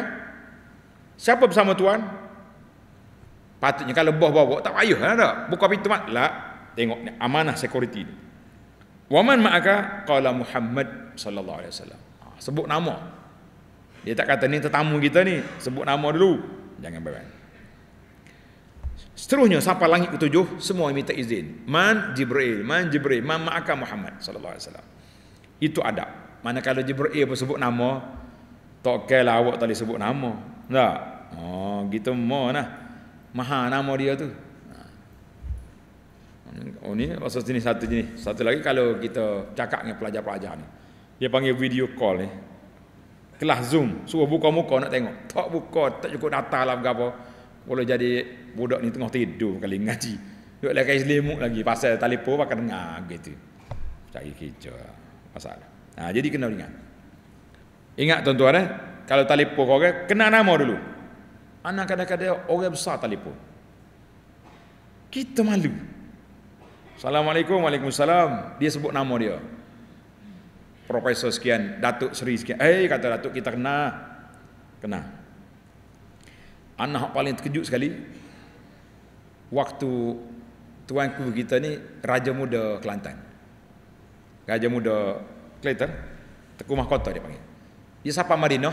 Siapa bersama tuan? Patutnya kalau bos bawa tak payah dah. Ha, Buka pintu mat. Lah, tengok ni amanah security ni. Waman ma'aka qala Muhammad sallallahu alaihi wasallam. Ah, sebut nama. Dia tak kata ni tetamu kita ni, sebut nama dulu. Jangan beban. Seterusnya sampai langit ketujuh semua minta izin. Man Jibril, man Jibril, man ma'aka Muhammad sallallahu alaihi wasallam. Itu adab. Mana kalau Jibril pun sebut nama, tak kelah awak tak sebut nama. Tak. Oh, gitu mo nah. Maha nama dia tu. Oh ni pasal sini satu jenis. Satu lagi kalau kita cakap dengan pelajar-pelajar ni. Dia panggil video call ni. Eh. Kelas Zoom. Suruh buka muka nak tengok. Tak buka, tak cukup data lah apa. Boleh jadi budak ni tengah tidur kali ngaji. Duduk lekai selimut lagi. Pasal telefon pakai dengar gitu. Cari kerja Masalah. Nah, ha, jadi kena ingat. Ingat tuan-tuan eh. Kalau telefon kau orang, eh, kena nama dulu. Anak kadang-kadang orang besar telefon. Kita malu. Assalamualaikum Waalaikumsalam Dia sebut nama dia Profesor sekian Datuk Seri sekian Eh hey, kata Datuk kita kena Kena Anak paling terkejut sekali Waktu Tuanku kita ni Raja Muda Kelantan Raja Muda Kelantan Tekumah Kota dia panggil Dia siapa Marino.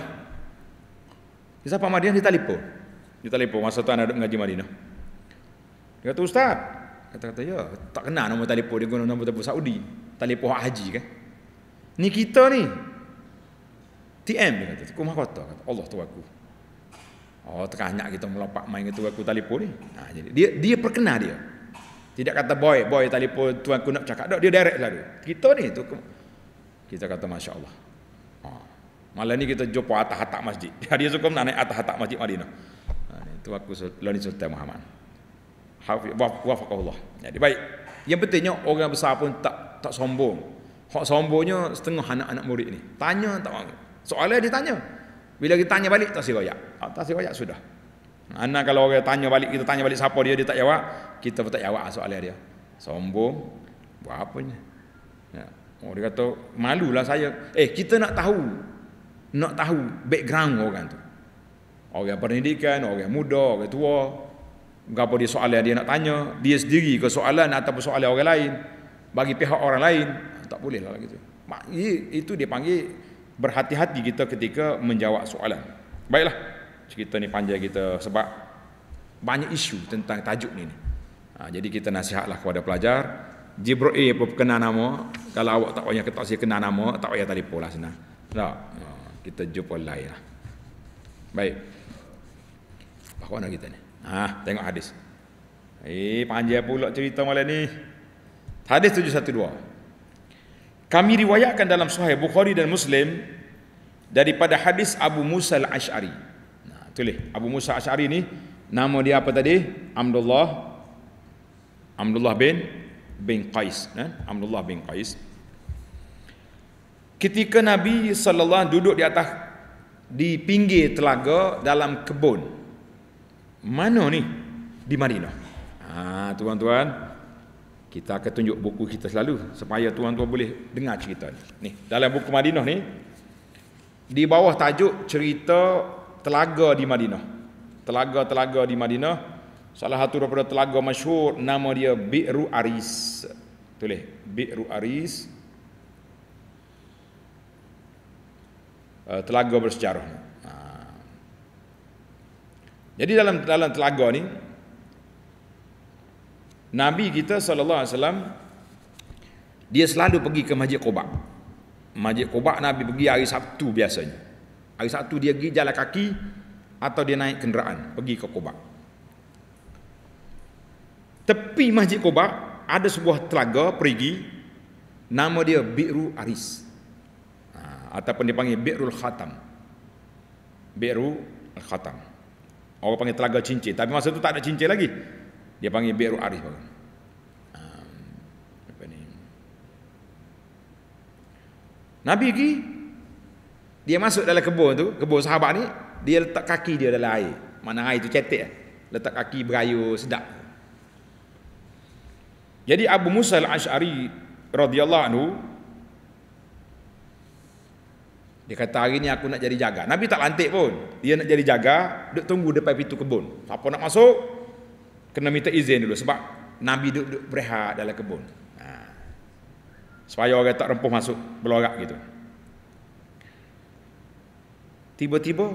Dia siapa Marino dia telefon Dia telefon masa tu anak duduk mengaji Marino. Dia kata Ustaz Kata kata ya, tak kenal nombor telefon dia guna nombor telefon Saudi. Telefon hak haji kan. Ni kita ni. TM dia kata, kumah kota kata, Allah tu aku. Oh, teranyak kita melompat main dengan aku telefon ni. Nah, ha, jadi dia dia perkenal dia. Tidak kata boy, boy telefon aku nak cakap. Tak, dia direct lah dia. Kita ni tu. Kita kata Masya Allah. Oh. Ha, malam ni kita jumpa atas atas masjid. Dia suka nak naik atas atas masjid Madinah. Ha, tu aku Lani Sultan Muhammad. Hafizahullah. Jadi baik. Yang pentingnya orang besar pun tak tak sombong. Hak sombongnya setengah anak-anak murid ni. Tanya tak mau. Soalan dia tanya. Bila kita tanya balik tak siroyak. Tak, ha, tak siroyak sudah. Anak kalau orang tanya balik kita tanya balik siapa dia dia tak jawab, kita pun tak jawab lah soalan dia. Sombong buat apanya? Ya. Oh, dia kata malulah saya. Eh kita nak tahu nak tahu background orang tu. Orang pendidikan, orang muda, orang tua, Berapa dia soalan yang dia nak tanya Dia sendiri ke soalan atau soalan orang lain Bagi pihak orang lain Tak boleh lah gitu Itu dia panggil berhati-hati kita ketika menjawab soalan Baiklah Cerita ni panjang kita sebab Banyak isu tentang tajuk ni ha, Jadi kita nasihatlah kepada pelajar Jibril pun kena nama Kalau awak tak payah ketak saya kena nama Tak payah tadi lah sana tak? Ha, Kita jumpa lain lah Baik nak kita ni Ha, tengok hadis. Eh, panjang pula cerita malam ni. Hadis 712. Kami riwayatkan dalam Sahih Bukhari dan Muslim daripada hadis Abu Musa Al-Asy'ari. Nah, tulis Abu Musa Al-Asy'ari ni nama dia apa tadi? Abdullah Abdullah bin bin Qais, ya. Eh? Abdullah bin Qais. Ketika Nabi sallallahu duduk di atas di pinggir telaga dalam kebun mana ni di Madinah ha, tuan-tuan kita akan tunjuk buku kita selalu supaya tuan-tuan boleh dengar cerita ni. ni dalam buku Madinah ni di bawah tajuk cerita telaga di Madinah telaga-telaga di Madinah salah satu daripada telaga masyhur nama dia Bi'ru Aris tulis Bi'ru Aris eh, telaga bersejarah ni. Jadi dalam dalam telaga ni Nabi kita sallallahu alaihi wasallam dia selalu pergi ke Masjid Quba. Masjid Quba Nabi pergi hari Sabtu biasanya. Hari Sabtu dia pergi jalan kaki atau dia naik kenderaan pergi ke Quba. Tepi Masjid Quba ada sebuah telaga perigi nama dia Biru Aris. Ha, ataupun dipanggil Birul Khatam. Biru Al Khatam. Orang panggil telaga cincin. Tapi masa tu tak ada cincin lagi. Dia panggil Biru Arif. apa ni? Nabi pergi. Dia masuk dalam kebun tu. Kebun sahabat ni. Dia letak kaki dia dalam air. Mana air tu cetek. Eh? Letak kaki berayu sedap. Jadi Abu Musa al-Ash'ari radhiyallahu anhu dia kata hari ni aku nak jadi jaga. Nabi tak lantik pun. Dia nak jadi jaga, duduk tunggu depan pintu kebun. Siapa nak masuk, kena minta izin dulu. Sebab Nabi duduk, berehat dalam kebun. Ha. Supaya orang tak rempuh masuk, berlorak gitu. Tiba-tiba,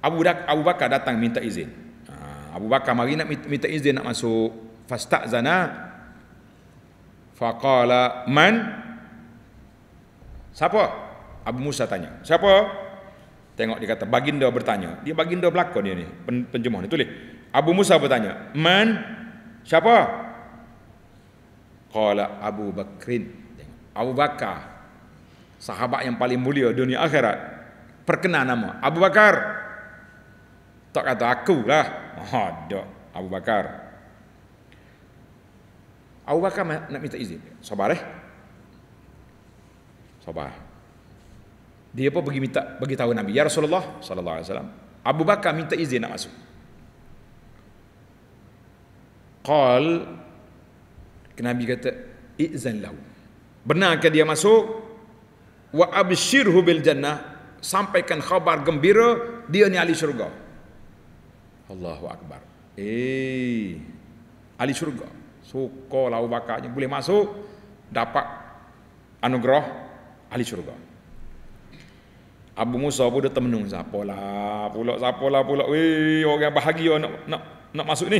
Abu, Abu Bakar datang minta izin. Ha. Abu Bakar mari nak minta izin nak masuk. Fastak zana. Faqala Man. Siapa? Abu Musa tanya. Siapa? Tengok dia kata baginda bertanya. Dia baginda belakang dia ni. Penjemah ni tulis. Abu Musa bertanya. Man? Siapa? Qala Abu Bakrin. Abu Bakar. Sahabat yang paling mulia dunia akhirat. Perkena nama. Abu Bakar. Tak kata aku lah. Oh Ada. Abu Bakar. Abu Bakar nak minta izin. Sabar eh. Sabar. Dia pun pergi minta bagi tahu Nabi, "Ya Rasulullah sallallahu alaihi wasallam, Abu Bakar minta izin nak masuk." Qal Nabi kata, "Izin lahu." Benarkah dia masuk? Wa abshirhu bil jannah, sampaikan khabar gembira dia ni ahli syurga. Allahu akbar. Eh, ahli syurga. Suka lah Abu Bakar boleh masuk dapat anugerah ahli syurga. Abu Musa pun dia termenung siapalah pula siapalah pula weh orang bahagia nak nak nak masuk ni.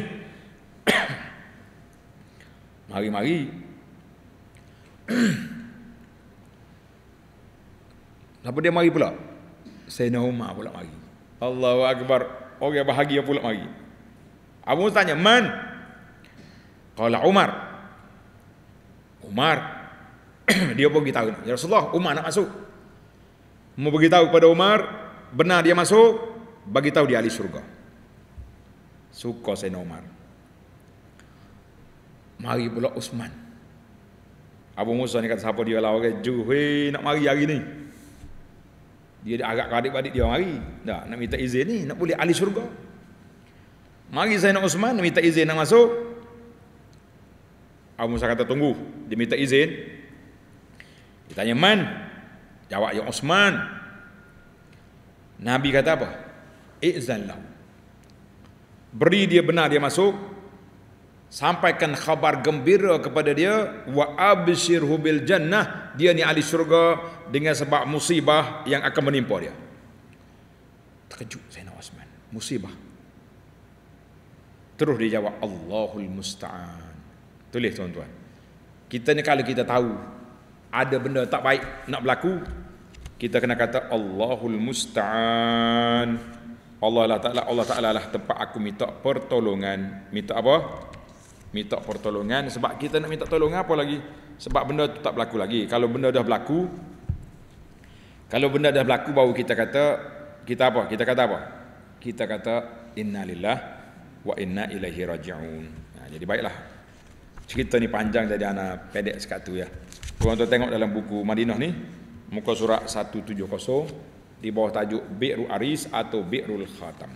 Mari-mari. Lepas dia mari pula? Sayyidina Umar pula mari. Allahu akbar. Orang bahagia pula mari. Abu Musa tanya, "Man?" Kalau Umar. Umar dia pergi tahu. ya Rasulullah Umar nak masuk mau tahu kepada Umar benar dia masuk bagi tahu dia ahli surga suka saya Umar mari pula Usman Abu Musa ni kata siapa dia lah orang juhi nak mari hari ni dia agak kadik adik dia mari dah nak minta izin ni nak boleh ahli surga mari saya nak Usman nak minta izin nak masuk Abu Musa kata tunggu dia minta izin dia tanya man? Jawab ya Osman. Nabi kata apa? Izan lah. Beri dia benar dia masuk. Sampaikan khabar gembira kepada dia. Wa abshir hubil jannah. Dia ni ahli syurga dengan sebab musibah yang akan menimpa dia. Terkejut saya nak Osman. Musibah. Terus dia jawab Allahul Musta'an. Tulis tuan-tuan. Kita ni kalau kita tahu ada benda tak baik nak berlaku kita kena kata Allahul Musta'an Allah lah Ta'ala Allah Ta'ala lah tempat aku minta pertolongan minta apa? minta pertolongan sebab kita nak minta tolong apa lagi? sebab benda tu tak berlaku lagi kalau benda dah berlaku kalau benda dah berlaku baru kita kata kita apa? kita kata apa? kita kata Inna Lillah wa inna ilaihi raji'un nah, ha, jadi baiklah cerita ni panjang jadi anak pedek sekat tu ya Tuan tuan tengok dalam buku Madinah ni muka surat 170 di bawah tajuk Bi'ru Aris atau Bi'rul Khatam.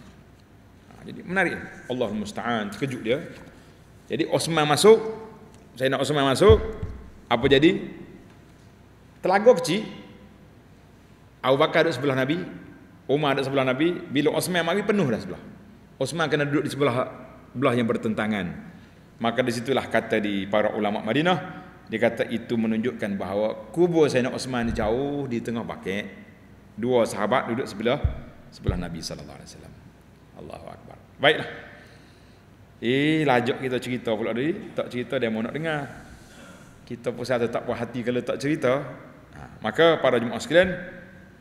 Ha, jadi menarik. Allah musta'an terkejut dia. Jadi Osman masuk, saya nak Osman masuk. Apa jadi? Telaga kecil. Abu Bakar ada sebelah Nabi, Umar ada sebelah Nabi, bila Osman mari penuh dah sebelah. Osman kena duduk di sebelah belah yang bertentangan. Maka disitulah kata di para ulama Madinah, dia kata itu menunjukkan bahawa kubur Sayyidina Osman jauh di tengah bakit. Dua sahabat duduk sebelah sebelah Nabi sallallahu alaihi wasallam. Allahu akbar. Baiklah. Eh lajak kita cerita pula tadi, tak cerita dia mau nak dengar. Kita pun saya tak puas hati kalau tak cerita. Ha, maka para jemaah sekalian,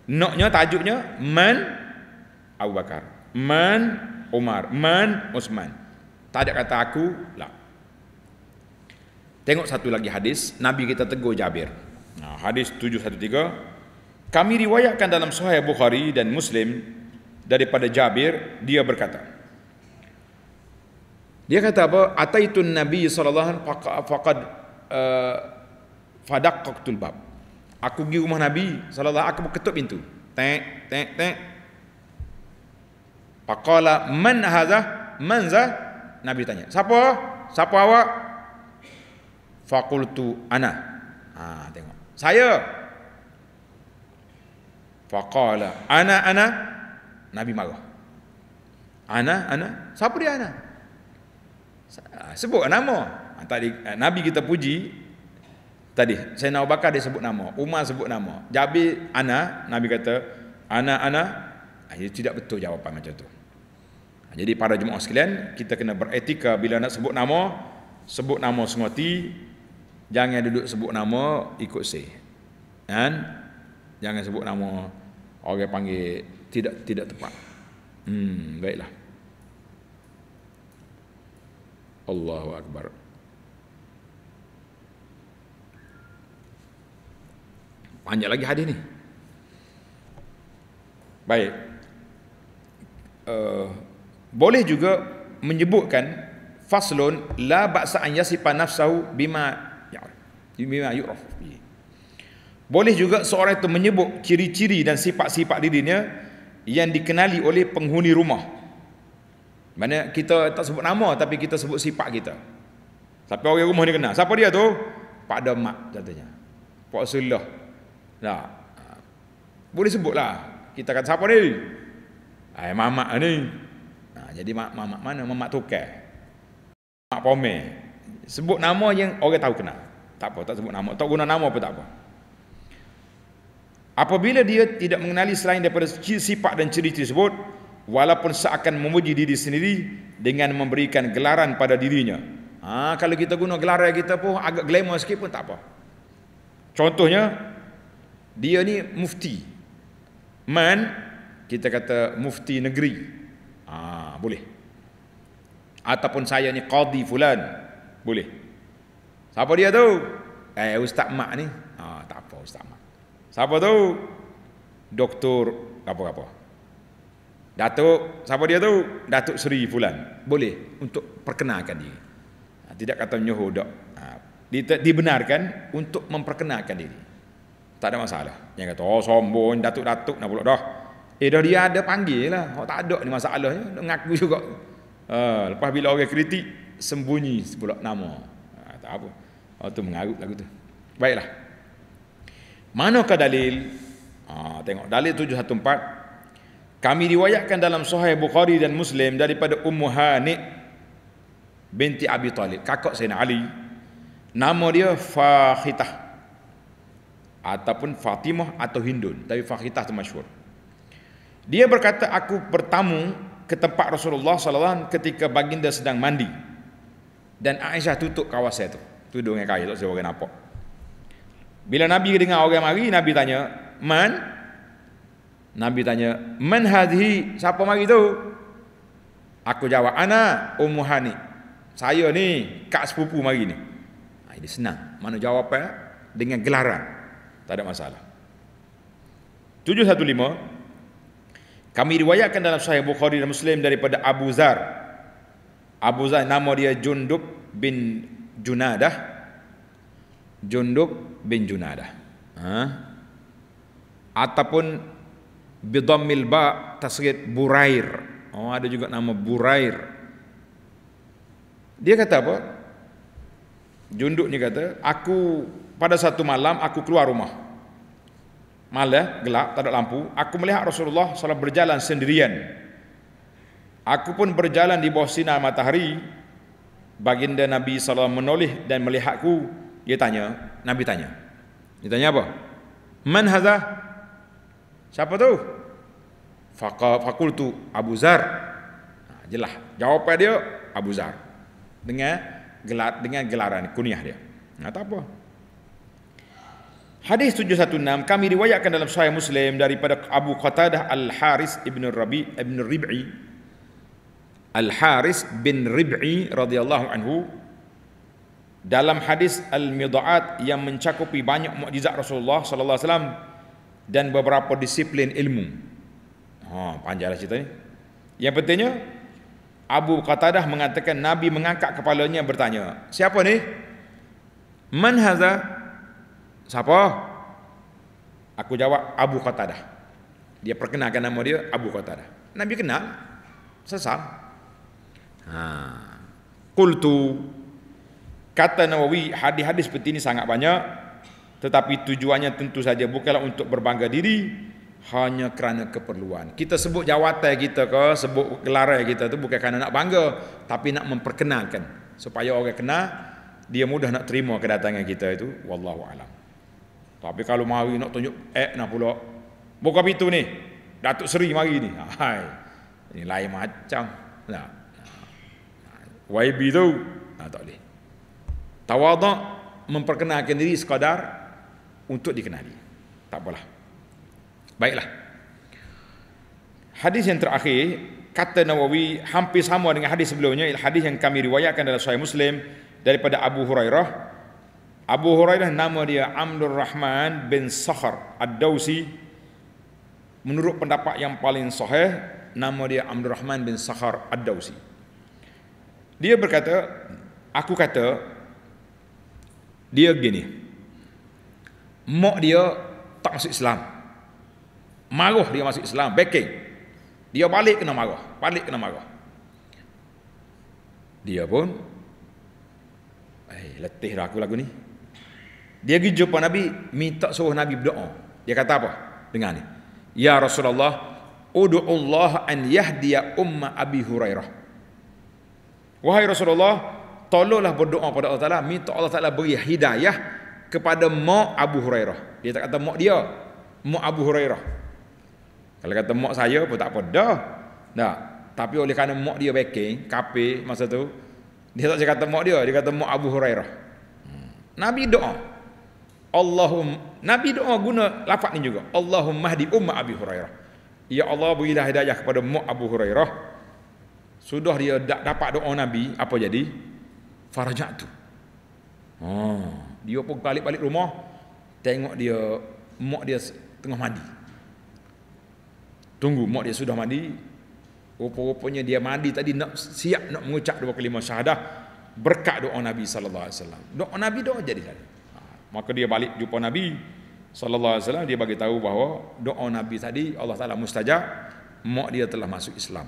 noknya tajuknya man Abu Bakar. Man Umar, man Osman. Tak ada kata aku, lah. Tengok satu lagi hadis Nabi kita tegur Jabir. Nah, hadis 713. Kami riwayatkan dalam Sahih Bukhari dan Muslim daripada Jabir dia berkata. Dia kata apa? Ataitu Nabi sallallahu alaihi wasallam faqad eh, fadaqqaqtul bab. Aku pergi rumah Nabi saw. aku ketuk pintu. Tek tek tek. Pakala man hadha? Man za? Nabi tanya. Siapa? Siapa awak? Fakultu ana. Ha, tengok. Saya. Fakala. Ana, ana. Nabi marah. Ana, ana. Siapa dia ana? Ha, sebut nama. Ha, tadi eh, Nabi kita puji. Tadi saya nak bakar dia sebut nama. Umar sebut nama. Jabir ana. Nabi kata. Ana, ana. Ini ha, tidak betul jawapan macam tu. Jadi para jemaah sekalian kita kena beretika bila nak sebut nama sebut nama semua ti jangan duduk sebut nama ikut si, Kan? Jangan sebut nama orang yang panggil tidak tidak tepat. Hmm, baiklah. Allahu akbar. Panjang lagi hadis ni. Baik. Uh, boleh juga menyebutkan faslun la ba'sa an yasifa nafsahu bima Memang yu'raf bihi. Boleh juga seorang itu menyebut ciri-ciri dan sifat-sifat dirinya yang dikenali oleh penghuni rumah. Mana kita tak sebut nama tapi kita sebut sifat kita. Siapa orang rumah ni kenal? Siapa dia tu? Pak Damak katanya. Pak Sulah. Nah. Boleh sebutlah. Kita kata siapa ni? Ai eh, mamak ni. Nah, jadi mak mamak mana? Mamak tukar. Mak pomel. Sebut nama yang orang tahu kenal. Tak apa, tak sebut nama. Tak guna nama apa tak apa. Apabila dia tidak mengenali selain daripada sifat dan ciri-ciri tersebut, walaupun seakan memuji diri sendiri dengan memberikan gelaran pada dirinya. Ha, kalau kita guna gelaran kita pun agak glamour sikit pun tak apa. Contohnya, dia ni mufti. Man, kita kata mufti negeri. Ha, boleh. Ataupun saya ni qadi fulan. Boleh. Siapa dia tu? Eh Ustaz Mak ni. Ha ah, tak apa Ustaz Mak. Siapa tu? Doktor apa-apa. Datuk, siapa dia tu? Datuk Seri Fulan. Boleh untuk perkenalkan diri. Ha, tidak kata nyuhu dok. Ha, dibenarkan untuk memperkenalkan diri. Tak ada masalah. Yang kata, oh sombong, datuk-datuk nak pula dah. Eh dah dia ada panggil lah. Oh, tak ada ni masalahnya. Nak ngaku juga. Ha, lepas bila orang kritik, sembunyi pula nama. Ha, tak apa. Oh, tu mengarut lagu tu. Baiklah. Mana Manakah dalil? Ah, tengok dalil 714. Kami riwayatkan dalam Sahih Bukhari dan Muslim daripada Ummu Hanik binti Abi Talib, kakak Sayyidina Ali. Nama dia Fakhitah ataupun Fatimah atau Hindun, tapi Fakhitah tu masyhur. Dia berkata aku bertamu ke tempat Rasulullah sallallahu alaihi wasallam ketika baginda sedang mandi. Dan Aisyah tutup kawas saya tudung yang kaya tak sebab kenapa bila Nabi dengar orang mari Nabi tanya man Nabi tanya man hadhi siapa mari tu aku jawab ana ummu hani saya ni kak sepupu mari ni ah, ini senang mana jawapan eh? dengan gelaran tak ada masalah 715 kami riwayatkan dalam sahih Bukhari dan Muslim daripada Abu Zar Abu Zar nama dia Jundub bin Junadah Jundub bin Junadah ha? ataupun bidhammil ba tasrid Burair oh ada juga nama Burair dia kata apa Junduk ni kata aku pada satu malam aku keluar rumah malah eh, gelap tak ada lampu aku melihat Rasulullah SAW berjalan sendirian aku pun berjalan di bawah sinar matahari baginda Nabi SAW menoleh dan melihatku dia tanya Nabi tanya dia tanya apa man haza siapa tu fakultu Abu Zar ha, jelah jawapan dia Abu Zar dengan gelar dengan gelaran kuniah dia nah, ha, tak apa Hadis 716 kami riwayatkan dalam Sahih Muslim daripada Abu Qatadah Al Haris ibn Rabi ibn Rib'i Al Haris bin Rib'i radhiyallahu anhu dalam hadis Al Mudaat yang mencakupi banyak mukjizat Rasulullah sallallahu alaihi wasallam dan beberapa disiplin ilmu. Ha, panjanglah cerita ni. Yang pentingnya Abu Qatadah mengatakan Nabi mengangkat kepalanya bertanya, "Siapa ni?" "Man haza?" "Siapa?" Aku jawab Abu Qatadah. Dia perkenalkan nama dia Abu Qatadah. Nabi kenal. Sesal. Ha. Qultu kata Nawawi hadis-hadis seperti ini sangat banyak tetapi tujuannya tentu saja bukanlah untuk berbangga diri hanya kerana keperluan. Kita sebut jawatan kita ke, sebut gelaran kita tu bukan kerana nak bangga, tapi nak memperkenalkan supaya orang kenal dia mudah nak terima kedatangan kita itu wallahu alam. Tapi kalau mari nak tunjuk eh nak pula buka pintu ni. Datuk Seri mari ni. Ha, hai. Ini lain macam. Nah. Waibidu nah, Tak boleh Tawadak Memperkenalkan diri sekadar Untuk dikenali Tak apalah Baiklah Hadis yang terakhir Kata Nawawi Hampir sama dengan hadis sebelumnya Hadis yang kami riwayatkan dalam Sahih Muslim Daripada Abu Hurairah Abu Hurairah nama dia Amdur Rahman bin Sakhar Ad-Dawsi Menurut pendapat yang paling sahih Nama dia Amdur Rahman bin Sakhar Ad-Dawsi dia berkata, aku kata dia begini, Mak dia tak masuk Islam. Marah dia masuk Islam, backing. Dia balik kena marah, balik kena marah. Dia pun eh letih dah aku lagu ni. Dia pergi jumpa Nabi, minta suruh Nabi berdoa. Dia kata apa? Dengar ni. Ya Rasulullah, Allah an yahdiya umma Abi Hurairah. Wahai Rasulullah, tolonglah berdoa pada Allah Ta'ala, minta Allah Ta'ala beri hidayah kepada mak Abu Hurairah. Dia tak kata mak dia, mak Abu Hurairah. Kalau kata mak saya pun tak apa, dah. Tak. Tapi oleh kerana mak dia backing, kape masa tu, dia tak kata mak dia, dia kata mak Abu Hurairah. Hmm. Nabi doa. Allahum Nabi doa guna lafaz ni juga. Allahumma hdi umma Abi Hurairah. Ya Allah berilah hidayah kepada mak Abu Hurairah sudah dia dak dapat doa Nabi, apa jadi? Farajat tu. Oh, ha, dia pun balik-balik rumah, tengok dia, mak dia tengah mandi. Tunggu, mak dia sudah mandi. Rupa-rupanya dia mandi tadi nak siap nak mengucap dua kelima syahadah. Berkat doa Nabi SAW. Doa Nabi doa jadi tadi. Ha, maka dia balik jumpa Nabi sallallahu alaihi wasallam Dia bagi tahu bahawa doa Nabi tadi Allah Ta'ala mustajab. Mak dia telah masuk Islam.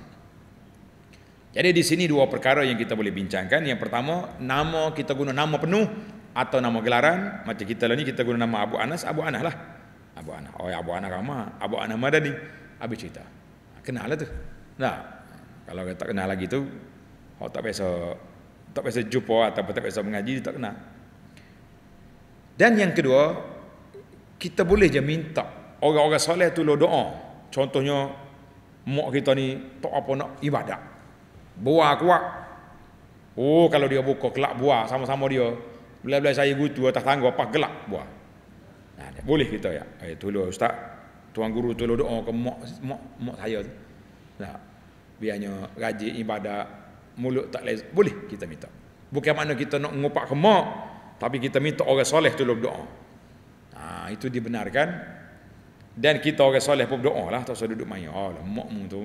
Jadi di sini dua perkara yang kita boleh bincangkan. Yang pertama, nama kita guna nama penuh atau nama gelaran. Macam kita lah ni kita guna nama Abu Anas, Abu Anas lah. Abu Anas. Oh, ya, Abu Anas Rama. Abu Anas Madani. Habis cerita. Kenal lah tu. Nah, kalau tak kenal lagi tu, orang tak biasa tak biasa jumpa atau tak biasa mengaji, tak kenal. Dan yang kedua, kita boleh je minta orang-orang soleh tu lo doa. Contohnya, mak kita ni tak apa nak ibadat buah kuat oh kalau dia buka kelak buah sama-sama dia belah-belah saya gutu atas tangga apa gelak buah nah, dia, boleh kita ya eh, tolong ustaz tuan guru tolong doa ke mak, mak, mak saya tu nah, biarnya rajin ibadah mulut tak lezat boleh kita minta bukan mana kita nak ngupak ke mak tapi kita minta orang soleh tolong doa nah, itu dibenarkan dan kita orang soleh pun doa lah tak usah duduk main oh, lah, makmu tu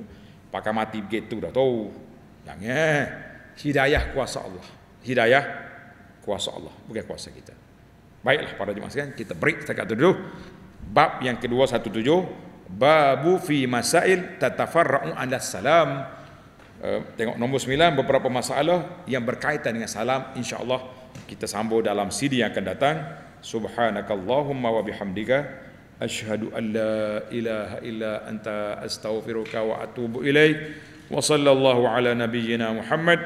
pakai mati begitu dah tahu Jangan. Eh, hidayah kuasa Allah. Hidayah kuasa Allah. Bukan kuasa kita. Baiklah pada jemaah sekalian. Kita break setakat itu dulu. Bab yang kedua, satu tujuh. Babu fi masail tatafarra'u ala salam. Eh, tengok nombor sembilan. Beberapa masalah yang berkaitan dengan salam. InsyaAllah kita sambung dalam CD yang akan datang. Subhanakallahumma wa bihamdika. Ashadu an la ilaha illa anta astaghfiruka wa atubu ilaih. وصلى الله على نبينا محمد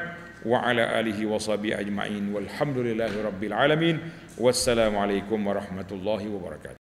وعلى اله وصحبه اجمعين والحمد لله رب العالمين والسلام عليكم ورحمه الله وبركاته